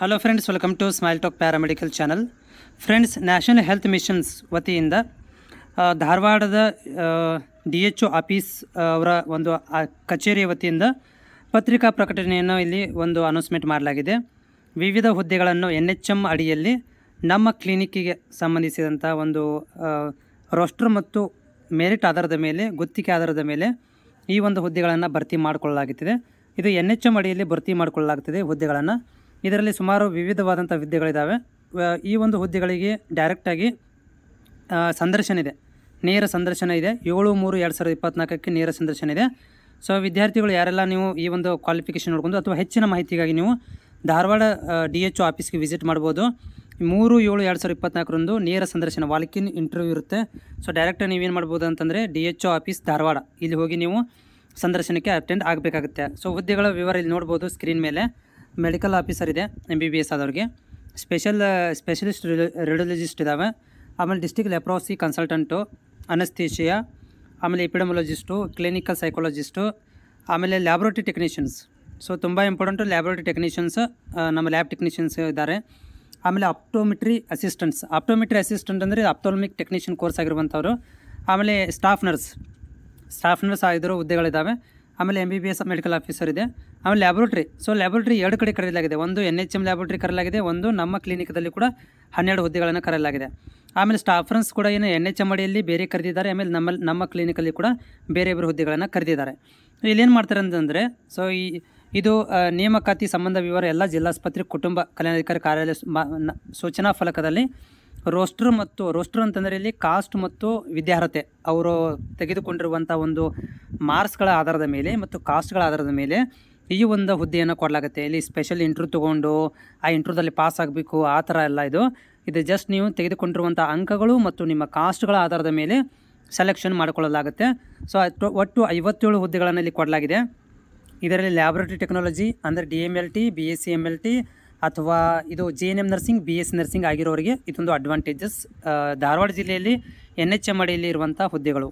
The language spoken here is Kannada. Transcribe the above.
hello friends welcome to Smile Talk paramedical channel friends national health missions ವತಿಯಿಂದ ಧಾರವಾಡದ ಡಿ ಎಚ್ ಒ ಆಫೀಸ್ ಅವರ ಒಂದು ಕಚೇರಿಯ ವತಿಯಿಂದ ಪತ್ರಿಕಾ ಪ್ರಕಟಣೆಯನ್ನು ಇಲ್ಲಿ ಒಂದು ಅನೌನ್ಸ್ಮೆಂಟ್ ಮಾಡಲಾಗಿದೆ ವಿವಿಧ ಹುದ್ದೆಗಳನ್ನು ಎನ್ ಎಚ್ ಎಮ್ ಅಡಿಯಲ್ಲಿ ನಮ್ಮ ಕ್ಲಿನಿಕ್ಕಿಗೆ ಸಂಬಂಧಿಸಿದಂಥ ಒಂದು ರೋಸ್ಟರ್ ಮತ್ತು ಮೆರಿಟ್ ಆಧಾರದ ಮೇಲೆ ಗುತ್ತಿಗೆ ಆಧಾರದ ಮೇಲೆ ಈ ಒಂದು ಹುದ್ದೆಗಳನ್ನು ಭರ್ತಿ ಮಾಡಿಕೊಳ್ಳಲಾಗುತ್ತಿದೆ ಇದು ಎನ್ ಎಚ್ ಎಮ್ ಅಡಿಯಲ್ಲಿ ಭರ್ತಿ ಮಾಡಿಕೊಳ್ಳಲಾಗ್ತಿದೆ ಹುದ್ದೆಗಳನ್ನು ಇದರಲ್ಲಿ ಸುಮಾರು ವಿವಿಧವಾದಂಥ ಹುದ್ದೆಗಳಿದ್ದಾವೆ ಈ ಒಂದು ಹುದ್ದೆಗಳಿಗೆ ಡೈರೆಕ್ಟಾಗಿ ಸಂದರ್ಶನ ಇದೆ ನೇರ ಸಂದರ್ಶನ ಇದೆ ಏಳು ಮೂರು ಎರಡು ಸಾವಿರದ ಇಪ್ಪತ್ನಾಲ್ಕಕ್ಕೆ ನೇರ ಸಂದರ್ಶನ ಇದೆ ಸೊ ವಿದ್ಯಾರ್ಥಿಗಳು ಯಾರೆಲ್ಲ ನೀವು ಈ ಒಂದು ಕ್ವಾಲಿಫಿಕೇಷನ್ ನೋಡ್ಕೊಂಡು ಅಥವಾ ಹೆಚ್ಚಿನ ಮಾಹಿತಿಗಾಗಿ ನೀವು ಧಾರವಾಡ ಡಿ ಎಚ್ ಒ ಆಫೀಸ್ಗೆ ವಿಸಿಟ್ ಮಾಡ್ಬೋದು ಮೂರು ಏಳು ಎರಡು ಸಾವಿರದ ಇಪ್ಪತ್ನಾಲ್ಕರಂದು ನೇರ ಸಂದರ್ಶನ ವಾಲ್ಕಿನ್ ಇಂಟರ್ವ್ಯೂ ಇರುತ್ತೆ ಸೊ ಡೈರೆಕ್ಟ್ ನೀವೇನು ಮಾಡ್ಬೋದು ಅಂತಂದರೆ D H O office Dharwad ಇಲ್ಲಿ ಹೋಗಿ ನೀವು ಸಂದರ್ಶನಕ್ಕೆ ಅಟೆಂಡ್ ಆಗಬೇಕಾಗುತ್ತೆ ಸೊ ಹುದ್ದೆಗಳ ವಿವರ ಇಲ್ಲಿ ನೋಡ್ಬೋದು ಸ್ಕ್ರೀನ್ ಮೇಲೆ ಮೆಡಿಕಲ್ ಆಫೀಸರ್ ಇದೆ ಎಮ್ ಬಿ ಬಿ ಎಸ್ ಆದವ್ರಿಗೆ ಸ್ಪೆಷಲ್ ಸ್ಪೆಷಲಿಸ್ಟ್ ರೇಡಿಯೋಲಜಿಸ್ಟ್ ಇದ್ದಾವೆ ಆಮೇಲೆ ಡಿಸ್ಟಿಕ್ ಲೆಪ್ರೋಸಿ ಕನ್ಸಲ್ಟೆಂಟು ಅನಸ್ತೀಶಿಯಾ ಆಮೇಲೆ ಎಪಿಡಮೊಲಜಿಸ್ಟು ಕ್ಲಿನಿಕಲ್ ಸೈಕೋಲಜಿಸ್ಟು ಆಮೇಲೆ ಲ್ಯಾಬ್ರೋಟ್ರಿ ಟೆಕ್ನಿಷಿಯನ್ಸ್ ಸೊ ತುಂಬ ಇಂಪಾರ್ಟೆಂಟು ಲ್ಯಾಬ್ರೋಟ್ರಿ ಟೆಕ್ನಿಷಿಯನ್ಸ್ ನಮ್ಮ ಲ್ಯಾಬ್ ಟೆಕ್ನಿಷಿಯನ್ಸ್ ಇದ್ದಾರೆ ಆಮೇಲೆ ಅಪ್ಟೋಮಿಟ್ರಿ ಅಸಿಸ್ಟೆಂಟ್ಸ್ ಅಪ್ಟೋಮಿಟ್ರಿ ಅಸಿಸ್ಟೆಂಟ್ ಅಂದರೆ ಅಪ್ಟೋಮಿಕ್ ಟೆಕ್ನಿಷಿಯನ್ ಕೋರ್ಸ್ ಆಗಿರುವಂಥವ್ರು ಆಮೇಲೆ ಸ್ಟಾಫ್ ನರ್ಸ್ ಸ್ಟಾಫ್ ನರ್ಸ್ ಆಗಿರೋ ಹುದ್ದೆಗಳಿದ್ದಾವೆ ಆಮೇಲೆ M B B S medical officer ಇದೆ ಆಮೇಲೆ ಲ್ಯಾಬ್ರೋಟ್ರಿ ಸೊ ಲ್ಯಾಬ್ರೋಟ್ರಿ ಎರಡು ಕಡೆ ಕರೆಯಲಾಗಿದೆ ಒಂದು ಎನ್ ಎಚ್ ಎಮ್ ಲ್ಯಾಬ್ರೋಟ್ರಿ ಕರೆಯಲಾಗಿದೆ ಒಂದು ನಮ್ಮ ಕ್ಲಿನಿಕ್ದಲ್ಲಿ ಕೂಡ ಹನ್ನೆರಡು ಹುದ್ದೆಗಳನ್ನು ಕರೆಯಲಾಗಿದೆ ಆಮೇಲೆ ಸ್ಟಾಫ್ರನ್ಸ್ ಕೂಡ ಏನು ಎನ್ ಎಚ್ ಎಮ್ ಅಡಿಯಲ್ಲಿ ಬೇರೆ ಕರೆದಿದ್ದಾರೆ ಆಮೇಲೆ ನಮ್ಮ ನಮ್ಮ ಕ್ಲಿನಿಕಲ್ಲಿ ಕೂಡ ಬೇರೆ ಬೇರೆ ಹುದ್ದೆಗಳನ್ನು ಕರೆದಿದ್ದಾರೆ ಇಲ್ಲೇನು ಮಾಡ್ತಾರೆ ಅಂತಂದರೆ ಸೊ ಈ ಇದು ನೇಮಕಾತಿ ಸಂಬಂಧ ವಿವರ ಎಲ್ಲ ಜಿಲ್ಲಾಸ್ಪತ್ರೆ ಕುಟುಂಬ ಕಲ್ಯಾಣಾಧಿಕಾರಿ ಕಾರ್ಯಾಲಯ ಸೂಚನಾ ಫಲಕದಲ್ಲಿ ರೋಸ್ಟ್ರ್ ಮತ್ತು ರೋಸ್ಟ್ರ್ ಅಂತಂದರೆ ಇಲ್ಲಿ ಕಾಸ್ಟ್ ಮತ್ತು ವಿದ್ಯಾರ್ಹತೆ ಅವರು ತೆಗೆದುಕೊಂಡಿರುವಂಥ ಒಂದು ಮಾರ್ಕ್ಸ್ಗಳ ಆಧಾರದ ಮೇಲೆ ಮತ್ತು ಕಾಸ್ಟ್ಗಳ ಆಧಾರದ ಮೇಲೆ ಈ ಒಂದು ಹುದ್ದೆಯನ್ನು ಕೊಡಲಾಗುತ್ತೆ ಇಲ್ಲಿ ಸ್ಪೆಷಲ್ ಇಂಟ್ರ್ಯೂ ತೊಗೊಂಡು ಆ ಇಂಟ್ರ್ಯೂದಲ್ಲಿ ಪಾಸ್ ಆಗಬೇಕು ಆ ಥರ ಎಲ್ಲ ಇದು ಇದು ಜಸ್ಟ್ ನೀವು ತೆಗೆದುಕೊಂಡಿರುವಂಥ ಅಂಕಗಳು ಮತ್ತು ನಿಮ್ಮ ಕಾಸ್ಟ್ಗಳ ಆಧಾರದ ಮೇಲೆ ಸೆಲೆಕ್ಷನ್ ಮಾಡಿಕೊಳ್ಳಲಾಗುತ್ತೆ ಸೊ ಒಟ್ಟು ಐವತ್ತೇಳು ಹುದ್ದೆಗಳನ್ನು ಇಲ್ಲಿ ಕೊಡಲಾಗಿದೆ ಇದರಲ್ಲಿ ಲ್ಯಾಬ್ರೇಟರಿ ಟೆಕ್ನಾಲಜಿ ಅಂದರೆ D M L T B S C M L T ಅಥವಾ ಇದು J N M nursing B S nursing ಆಗಿರೋರಿಗೆ ಇದೊಂದು ಅಡ್ವಾಂಟೇಜಸ್ ಧಾರವಾಡ ಜಿಲ್ಲೆಯಲ್ಲಿ ಎನ್ ಎಚ್ ಎಮ್ ಅಡಿಯಲ್ಲಿ ಇರುವಂಥ ಹುದ್ದೆಗಳು